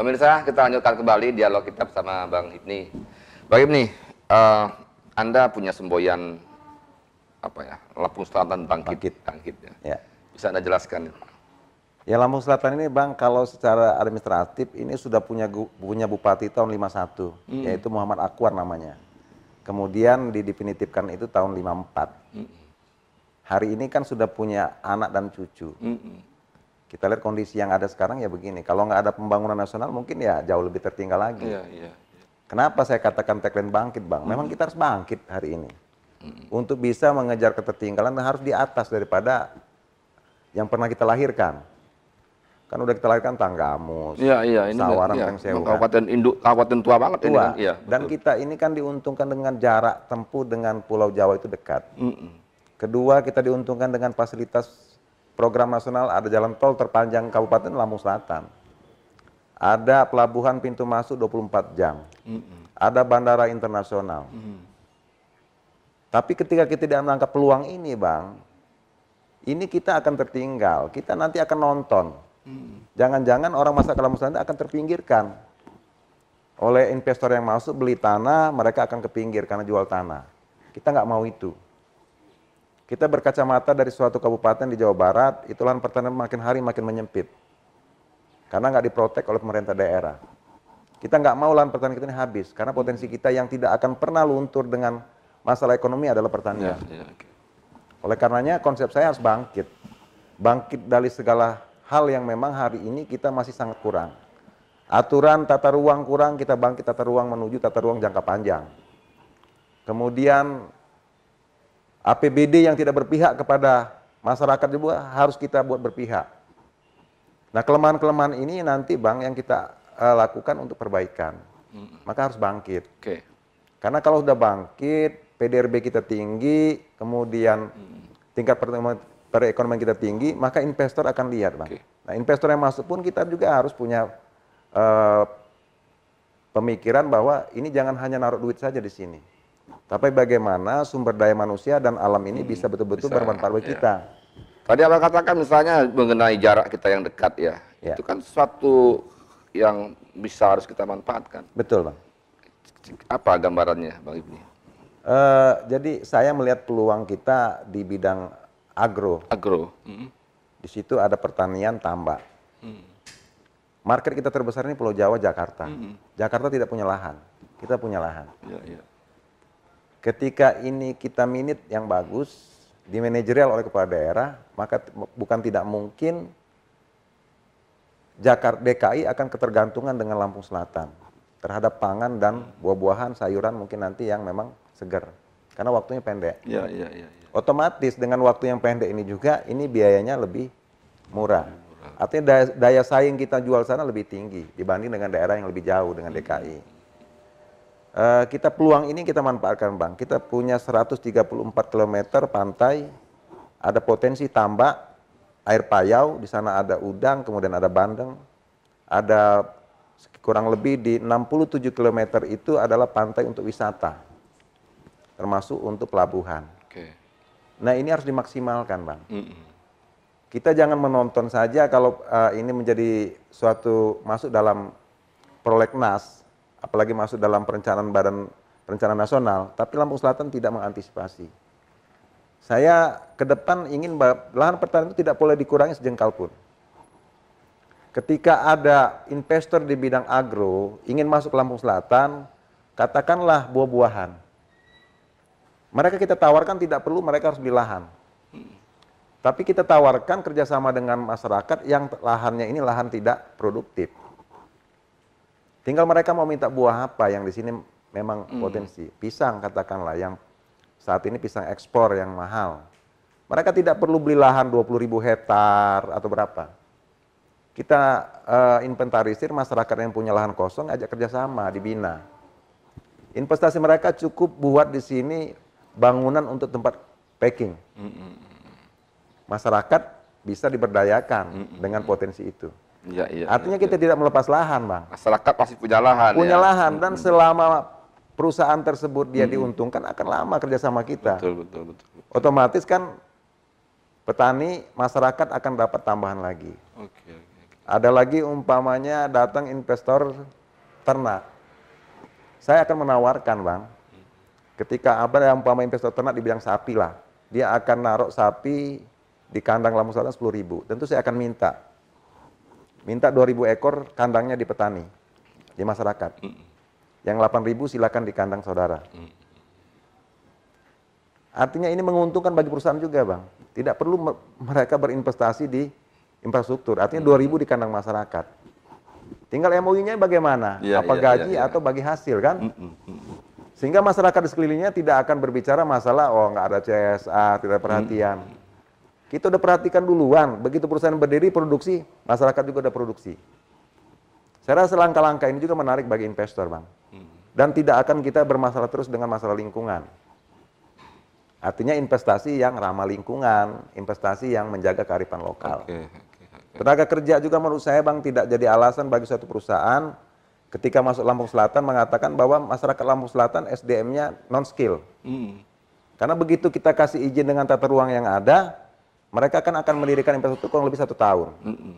Pemirsa, kita lanjutkan kembali dialog kita bersama Bang Hipni. Bang Hipni, uh, Anda punya semboyan apa ya? Lampung Selatan bangkit, bangkit ya. ya. Bisa Anda jelaskan? Ya Lampung Selatan ini Bang kalau secara administratif ini sudah punya punya bupati tahun 51 hmm. yaitu Muhammad Akwar namanya. Kemudian didefinitifkan itu tahun 54. Hmm. Hari ini kan sudah punya anak dan cucu. Hmm kita lihat kondisi yang ada sekarang ya begini. Kalau nggak ada pembangunan nasional mungkin ya jauh lebih tertinggal lagi. yeah, yeah. Iya. Kenapa saya katakan tagline bangkit bang? Memang mm kita harus bangkit hari ini. Mm Untuk bisa mengejar ketertinggalan nah harus di atas daripada yang pernah kita lahirkan. Kan udah kita lahirkan tanggamus, ya, iya, ini sawaran iya. Kabupaten kan? induk, kabupaten tua banget tua. ini kan. Iya, betul. Dan kita ini kan diuntungkan dengan jarak tempuh dengan Pulau Jawa itu dekat. Mm -mm. Kedua kita diuntungkan dengan fasilitas Program nasional ada jalan tol terpanjang Kabupaten Lampung Selatan. Ada pelabuhan pintu masuk 24 jam. Mm -mm. Ada bandara internasional. Mm. Tapi ketika kita tidak menangkap peluang ini, Bang, ini kita akan tertinggal. Kita nanti akan nonton. Jangan-jangan orang masyarakat Lampung Selatan akan terpinggirkan oleh investor yang masuk beli tanah, mereka akan kepinggir karena jual tanah. Kita nggak mau itu. Kita berkacamata dari suatu kabupaten di Jawa Barat, itu lahan pertanian makin hari makin menyempit. Karena nggak diprotek oleh pemerintah daerah. Kita nggak mau lahan pertanian kita ini habis, karena potensi kita yang tidak akan pernah luntur dengan masalah ekonomi adalah pertanian. Ya, ya, okay. Oleh karenanya konsep saya harus bangkit. Bangkit dari segala hal yang memang hari ini kita masih sangat kurang. Aturan tata ruang kurang, kita bangkit tata ruang menuju tata ruang jangka panjang. Kemudian APBD yang tidak berpihak kepada masyarakat juga harus kita buat berpihak. Nah kelemahan-kelemahan ini nanti bang yang kita uh, lakukan untuk perbaikan, maka harus bangkit. Okay. Karena kalau sudah bangkit, PDRB kita tinggi, kemudian tingkat pertumbuhan perekonomian kita tinggi, maka investor akan lihat bang. Okay. Nah investor yang masuk pun kita juga harus punya uh, pemikiran bahwa ini jangan hanya naruh duit saja di sini. Tapi bagaimana sumber daya manusia dan alam ini bisa hmm, betul-betul bermanfaat bagi ya. kita. Tadi abang katakan misalnya mengenai jarak kita yang dekat ya, ya. itu kan sesuatu yang bisa harus kita manfaatkan. Betul bang. Apa gambarannya bang Ibni? Uh, jadi saya melihat peluang kita di bidang agro. Agro. Mm. Di situ ada pertanian, tambak. Mm. Market kita terbesar ini Pulau Jawa, Jakarta. Mm. Jakarta tidak punya lahan, kita punya lahan. Yeah, yeah. Ketika ini kita minit yang bagus di manajerial oleh kepala daerah, maka bukan tidak mungkin Jakarta DKI akan ketergantungan dengan Lampung Selatan terhadap pangan dan buah-buahan, sayuran mungkin nanti yang memang segar. Karena waktunya pendek. Ya, ya, ya, ya. Otomatis dengan waktu yang pendek ini juga ini biayanya lebih murah. murah. Artinya daya, daya saing kita jual sana lebih tinggi dibanding dengan daerah yang lebih jauh dengan DKI. Eh, kita peluang ini kita manfaatkan Bang. Kita punya 134 km pantai, ada potensi tambak, air payau, di sana ada udang, kemudian ada bandeng, ada kurang lebih di 67 km itu adalah pantai untuk wisata, termasuk untuk pelabuhan. Oke. Nah ini harus dimaksimalkan Bang. Mm -mm. Kita jangan menonton saja kalau uh, ini menjadi suatu masuk dalam prolegnas, apalagi masuk dalam perencanaan badan perencanaan nasional, tapi Lampung Selatan tidak mengantisipasi. Saya ke depan ingin lahan pertanian itu tidak boleh dikurangi sejengkal pun. Ketika ada investor di bidang agro ingin masuk Lampung Selatan, katakanlah buah-buahan. Mereka kita tawarkan tidak perlu mereka harus beli lahan. Tapi kita tawarkan kerjasama dengan masyarakat yang lahannya ini lahan tidak produktif. Tinggal mereka mau minta buah apa yang di sini memang hmm. potensi. Pisang katakanlah yang saat ini pisang ekspor yang mahal. Mereka tidak perlu beli lahan 20 ribu hektar atau berapa. Kita uh, inventarisir masyarakat yang punya lahan kosong ajak kerjasama dibina. Investasi mereka cukup buat di sini bangunan untuk tempat packing. Masyarakat bisa diberdayakan dengan potensi itu. Ya, iya, Artinya ya, kita ya. tidak melepas lahan, Bang. Masyarakat pasti punya lahan. Punya ya. lahan dan hmm. selama perusahaan tersebut dia hmm. diuntungkan akan lama kerjasama kita. Betul, betul, betul, betul. Otomatis kan petani masyarakat akan dapat tambahan lagi. Oke. Okay, Ada lagi umpamanya datang investor ternak. Saya akan menawarkan, Bang. Ketika apa yang umpama investor ternak di bidang sapi lah, dia akan naruh sapi di kandang lamu selatan sepuluh ribu. Tentu saya akan minta Minta 2000 ekor kandangnya di petani, di masyarakat. Mm. Yang 8000 silakan di kandang saudara. Mm. Artinya ini menguntungkan bagi perusahaan juga, Bang. Tidak perlu mereka berinvestasi di infrastruktur. Artinya mm. 2000 di kandang masyarakat. Tinggal MOU-nya bagaimana? Yeah, Apa yeah, gaji yeah, yeah. atau bagi hasil kan? Mm -mm. Sehingga masyarakat di sekelilingnya tidak akan berbicara masalah oh nggak ada CSA, tidak perhatian. -mm. Kita udah perhatikan duluan, begitu perusahaan berdiri produksi, masyarakat juga udah produksi. Saya rasa langkah-langkah ini juga menarik bagi investor, Bang. Hmm. Dan tidak akan kita bermasalah terus dengan masalah lingkungan. Artinya investasi yang ramah lingkungan, investasi yang menjaga kearifan lokal. Okay, Tenaga kerja juga menurut saya, Bang, tidak jadi alasan bagi suatu perusahaan ketika masuk Lampung Selatan mengatakan bahwa masyarakat Lampung Selatan SDM-nya non-skill. Hmm. Karena begitu kita kasih izin dengan tata ruang yang ada, mereka kan akan mendirikan infrastruktur kurang lebih satu tahun. Mm -mm.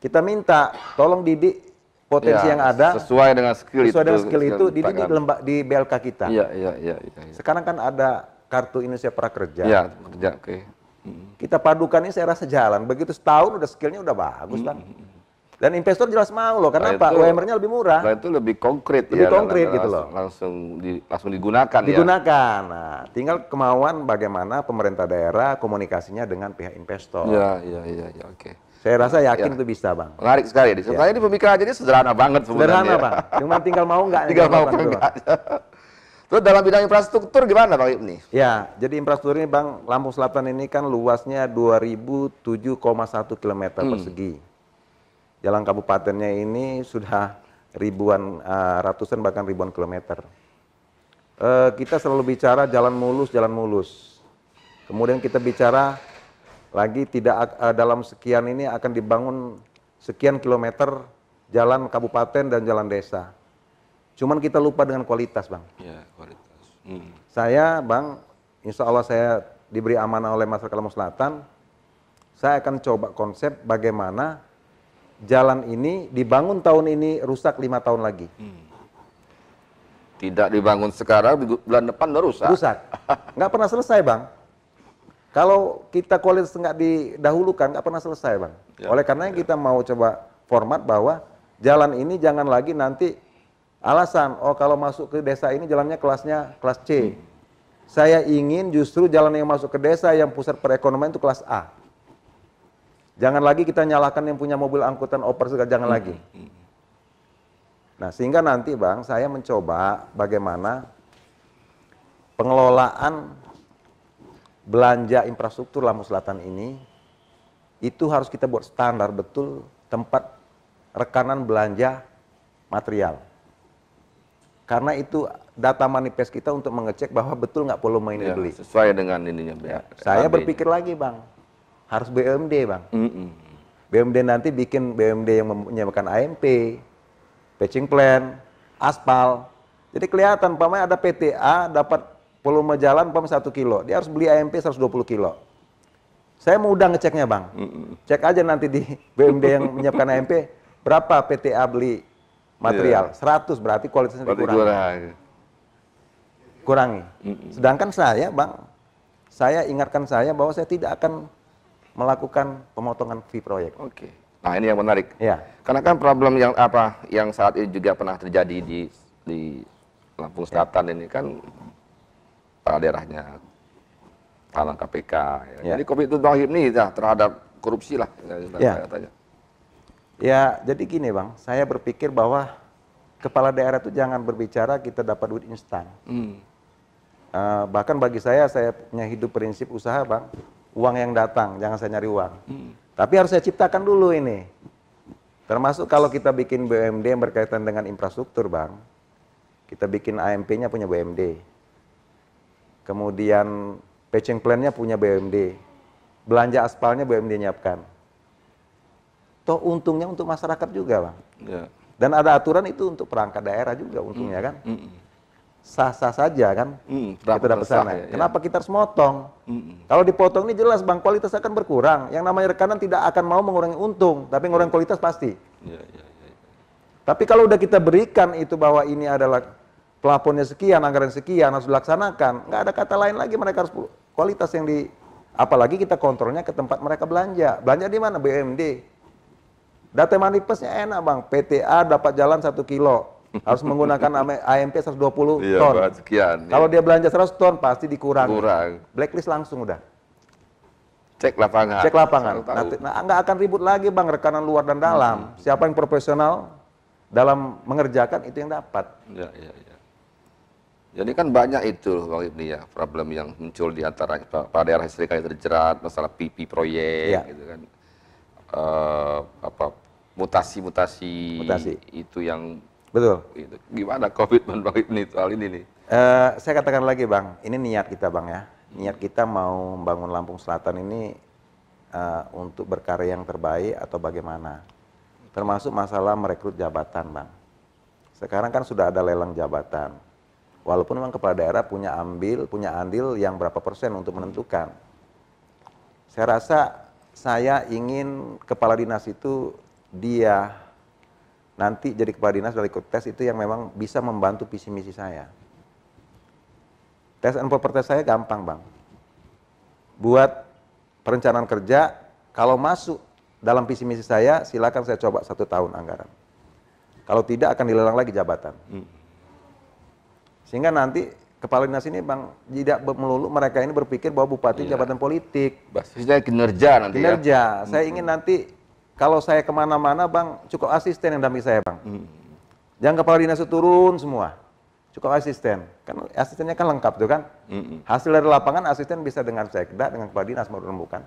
Kita minta tolong didik potensi ya, yang ada sesuai dengan skill sesuai itu, dengan skill itu, didik di lembak di BLK kita. Ya, ya, ya, Ya, ya. Sekarang kan ada kartu Indonesia Prakerja. Ya, kerja Okay. Mm -hmm. Kita padukan ini saya rasa jalan. Begitu setahun udah skillnya udah bagus mm -hmm. kan. Dan investor jelas mau loh, karena nah, apa? UMR-nya lebih murah. Nah itu lebih konkret lebih ya. konkret gitu loh. Langsung di, langsung digunakan, ya. digunakan ya. Nah, tinggal kemauan bagaimana pemerintah daerah komunikasinya dengan pihak investor. Iya, iya, iya, ya, oke. Saya rasa ya. yakin ya. itu bisa, Bang. Menarik sekali. Di ya. ini jadi sederhana banget sebenarnya. Sederhana, Bang. Cuma tinggal mau nggak. tinggal mau nggak. Terus dalam bidang infrastruktur gimana Bang Ibni? Ya, jadi infrastruktur ini Bang, Lampung Selatan ini kan luasnya 2007,1 km hmm. persegi jalan kabupatennya ini sudah ribuan, eh, ratusan bahkan ribuan kilometer. Eh, kita selalu bicara jalan mulus, jalan mulus. Kemudian kita bicara lagi tidak eh, dalam sekian ini akan dibangun sekian kilometer jalan kabupaten dan jalan desa. Cuman kita lupa dengan kualitas, Bang. Ya, kualitas. Hmm. Saya, Bang, insya Allah saya diberi amanah oleh Masyarakat Lampung Selatan, saya akan coba konsep bagaimana jalan ini dibangun tahun ini rusak lima tahun lagi. Hmm. Tidak dibangun sekarang, di bulan depan udah rusak. Rusak. Nggak pernah selesai bang. Kalau kita kualitas nggak didahulukan, nggak pernah selesai bang. Ya, Oleh karena ya. kita mau coba format bahwa jalan ini jangan lagi nanti alasan, oh kalau masuk ke desa ini jalannya kelasnya kelas C. Hmm. Saya ingin justru jalan yang masuk ke desa yang pusat perekonomian itu kelas A. Jangan lagi kita nyalakan yang punya mobil angkutan oper segala, jangan hmm. lagi. Nah, sehingga nanti Bang, saya mencoba bagaimana pengelolaan belanja infrastruktur Lampung Selatan ini itu harus kita buat standar betul tempat rekanan belanja material. Karena itu data manifest kita untuk mengecek bahwa betul nggak perlu main ya, dibeli. Sesuai dengan ininya. Ya. Saya berpikir lagi Bang, harus BMD bang. Mm -mm. BUMD nanti bikin BMD yang menyiapkan AMP, patching plan, aspal. Jadi kelihatan, pamanya ada PTA dapat volume jalan pam 1 kilo, dia harus beli AMP 120 kilo. Saya mau mudah ngeceknya bang, mm -mm. cek aja nanti di BMD yang menyiapkan AMP, berapa PTA beli material, yeah. Iya. 100 berarti kualitasnya berarti dikurangi. Iya. Kurangi. mm Mm Sedangkan saya bang, saya ingatkan saya bahwa saya tidak akan melakukan pemotongan fee proyek. Oke. Nah, ini yang menarik. Ya. Karena kan problem yang apa yang saat ini juga pernah terjadi di di Lampung iya. Selatan ya. ini kan daerahnya tanah KPK. Ya. Ya. Jadi komitmen Bang ini ya, terhadap korupsi lah. Ya. Iya. Katanya. Ya, jadi gini Bang, saya berpikir bahwa kepala daerah itu jangan berbicara kita dapat duit instan. Hmm. Uh, bahkan bagi saya, saya punya hidup prinsip usaha Bang, uang yang datang, jangan saya nyari uang. Hmm. Tapi harus saya ciptakan dulu ini. Termasuk kalau kita bikin BUMD yang berkaitan dengan infrastruktur, Bang. Kita bikin AMP-nya punya BUMD. Kemudian patching plan-nya punya BUMD. Belanja aspalnya BUMD nyiapkan. Toh untungnya untuk masyarakat juga, Bang. Yeah. Dan ada aturan itu untuk perangkat daerah juga untungnya mm. kan. Mm -mm sah-sah saja kan hmm, kita dapat sana. Ya, ya, Kenapa kita harus motong? Hmm. Kalau dipotong ini jelas bang kualitas akan berkurang. Yang namanya rekanan tidak akan mau mengurangi untung, tapi mengurangi ya. kualitas pasti. Ya, ya, ya, ya. Tapi kalau udah kita berikan itu bahwa ini adalah plafonnya sekian, anggaran sekian harus dilaksanakan, nggak ada kata lain lagi mereka harus kualitas yang di apalagi kita kontrolnya ke tempat mereka belanja. Belanja di mana? BMD. Data manifestnya enak bang, PTA dapat jalan satu kilo, harus menggunakan AMP 120 iya, ton. Sekian, iya. Kalau ya. dia belanja 100 ton pasti dikurang. Kurang. Blacklist langsung udah. Cek lapangan. Cek lapangan. Nanti, nah, nggak akan ribut lagi bang rekanan luar dan dalam. Hmm. Siapa yang profesional dalam mengerjakan itu yang dapat. Ya, iya, iya. Jadi iya. ya, kan banyak itu loh Bang Ibni ya, problem yang muncul di antara pada daerah istri yang terjerat, masalah PP proyek ya. gitu kan. Uh, apa mutasi-mutasi itu yang Betul. Gimana komitmen Bang Ibni soal ini nih? Uh, saya katakan lagi Bang, ini niat kita Bang ya. Niat kita mau membangun Lampung Selatan ini uh, untuk berkarya yang terbaik atau bagaimana. Termasuk masalah merekrut jabatan Bang. Sekarang kan sudah ada lelang jabatan. Walaupun memang kepala daerah punya ambil, punya andil yang berapa persen untuk menentukan. Saya rasa saya ingin kepala dinas itu dia nanti jadi kepala dinas dari ikut tes itu yang memang bisa membantu visi misi saya. Tes and proper test saya gampang bang. Buat perencanaan kerja, kalau masuk dalam visi misi saya, silakan saya coba satu tahun anggaran. Kalau tidak akan dilelang lagi jabatan. Hmm. Sehingga nanti kepala dinas ini bang tidak melulu mereka ini berpikir bahwa bupati iya. jabatan politik. Basisnya kinerja nanti. Ya. Kinerja. Ya? Saya hmm. ingin nanti kalau saya kemana-mana bang, cukup asisten yang dampingi saya bang. Hmm. Yang kepala dinas itu turun semua, cukup asisten. Kan asistennya kan lengkap tuh kan. Hmm. Hasil dari lapangan asisten bisa dengan sekda, dengan kepala dinas merembukan.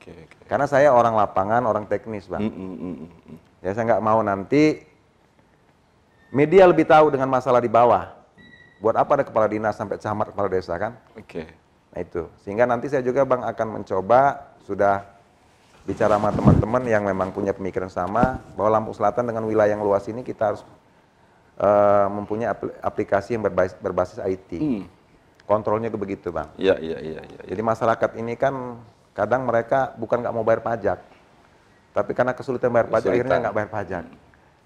Okay, okay. Karena saya orang lapangan, orang teknis bang. Hmm, hmm, hmm, hmm. ya saya nggak mau nanti media lebih tahu dengan masalah di bawah. Buat apa ada kepala dinas sampai camat kepala desa kan? Oke. Okay. Nah itu sehingga nanti saya juga bang akan mencoba sudah bicara sama teman-teman yang memang punya pemikiran sama bahwa Lampung Selatan dengan wilayah yang luas ini kita harus uh, mempunyai aplikasi yang berbasis, berbasis IT. Hmm. Kontrolnya itu begitu, Bang. Iya, iya, iya. Ya, Jadi masyarakat ini kan kadang mereka bukan nggak mau bayar pajak, tapi karena kesulitan bayar kesulitan. pajak akhirnya nggak bayar pajak.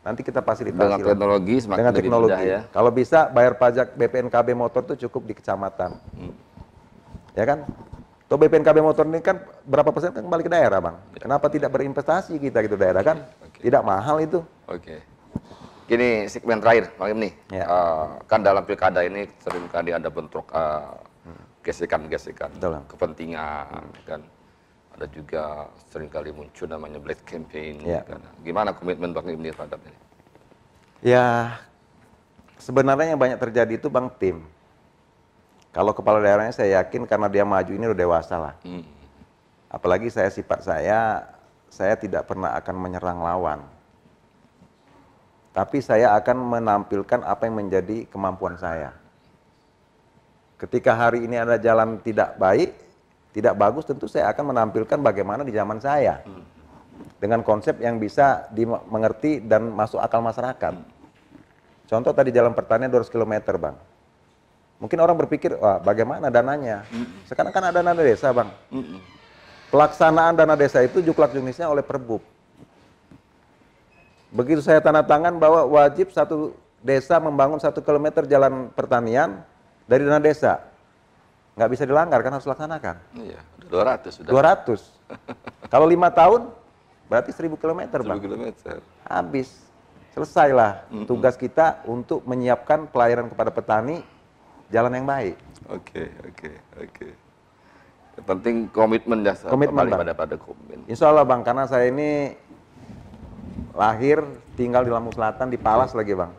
Nanti kita fasilitasi dengan teknologi, semakin dengan teknologi. Mudah, ya. Kalau bisa bayar pajak BPNKB motor itu cukup di kecamatan, hmm. ya kan? Toh BPNKB motor ini kan berapa persen kan kembali ke daerah, Bang. Ya. Kenapa tidak berinvestasi kita gitu daerah kan? Iya, okay. Tidak mahal itu. Oke. Okay. Gini segmen terakhir, Bang ini. Ya. Uh, kan dalam pilkada ini seringkali ada bentrok uh, gesekan-gesekan kepentingan hmm. kan ada juga seringkali muncul namanya black campaign. Ya. Kan. Gimana komitmen Bang Imni terhadap ini? Ya, sebenarnya yang banyak terjadi itu Bang Tim. Kalau kepala daerahnya saya yakin karena dia maju ini udah dewasa lah. Hmm. Apalagi saya sifat saya, saya tidak pernah akan menyerang lawan. Tapi saya akan menampilkan apa yang menjadi kemampuan saya. Ketika hari ini ada jalan tidak baik, tidak bagus, tentu saya akan menampilkan bagaimana di zaman saya. Hmm. Dengan konsep yang bisa dimengerti dan masuk akal masyarakat. Hmm. Contoh tadi jalan pertanian 200 km, Bang Mungkin orang berpikir, wah bagaimana dananya? Sekarang kan ada dana desa, Bang. Pelaksanaan dana desa itu juklak jenisnya oleh perbub. Begitu saya tanda tangan bahwa wajib satu desa membangun satu kilometer jalan pertanian dari dana desa. Nggak bisa dilanggar, kan harus laksanakan. Iya, 200 sudah. 200. Kalau lima tahun, berarti 1000 kilometer, Bang. 1000 kilometer. Habis. Selesailah mm tugas kita untuk menyiapkan pelayanan kepada petani jalan yang baik. Oke, oke, oke. penting komitmen ya. Komitmen pada pada komitmen. Insya Allah bang, karena saya ini lahir tinggal di Lampung Selatan di Palas lagi bang.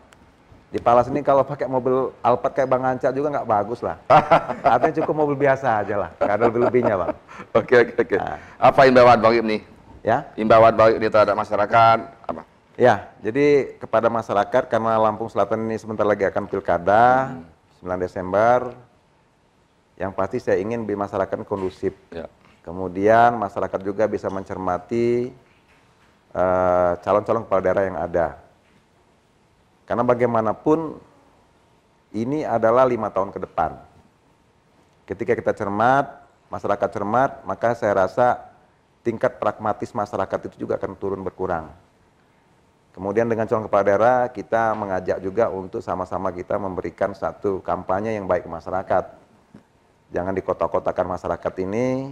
Di Palas ini kalau pakai mobil Alphard kayak Bang Anca juga nggak bagus lah. Artinya cukup mobil biasa aja lah, nggak ada lebih-lebihnya bang. Oke oke oke. Apa nah. Apa imbauan Bang Ibni? Ya. Imbauan Bang Ibni terhadap masyarakat apa? Ya, jadi kepada masyarakat karena Lampung Selatan ini sebentar lagi akan pilkada. Hmm 9 Desember yang pasti saya ingin masyarakat kondusif. Ya. Kemudian masyarakat juga bisa mencermati eh, calon-calon uh, calon -calon kepala daerah yang ada. Karena bagaimanapun ini adalah lima tahun ke depan. Ketika kita cermat, masyarakat cermat, maka saya rasa tingkat pragmatis masyarakat itu juga akan turun berkurang. Kemudian dengan calon kepala daerah kita mengajak juga untuk sama-sama kita memberikan satu kampanye yang baik ke masyarakat. Jangan dikotak-kotakan masyarakat ini,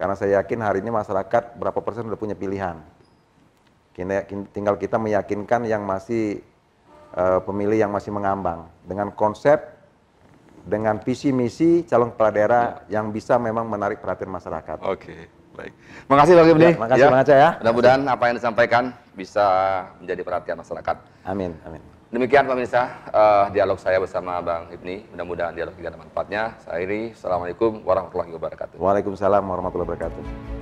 karena saya yakin hari ini masyarakat berapa persen sudah punya pilihan. Tinggal kita meyakinkan yang masih eh, pemilih yang masih mengambang dengan konsep, dengan visi misi calon kepala daerah ya. yang bisa memang menarik perhatian masyarakat. Oke. Okay. Baik. Makasih Bang Ibni. Ya, makasih ya. Bang Aceh ya. Mudah-mudahan apa yang disampaikan bisa menjadi perhatian masyarakat. Amin, amin. Demikian pemirsa uh, dialog saya bersama Bang Ibni. Mudah-mudahan dialog ini ada manfaatnya. Saya Iri. Assalamualaikum warahmatullahi wabarakatuh. Waalaikumsalam warahmatullahi wabarakatuh.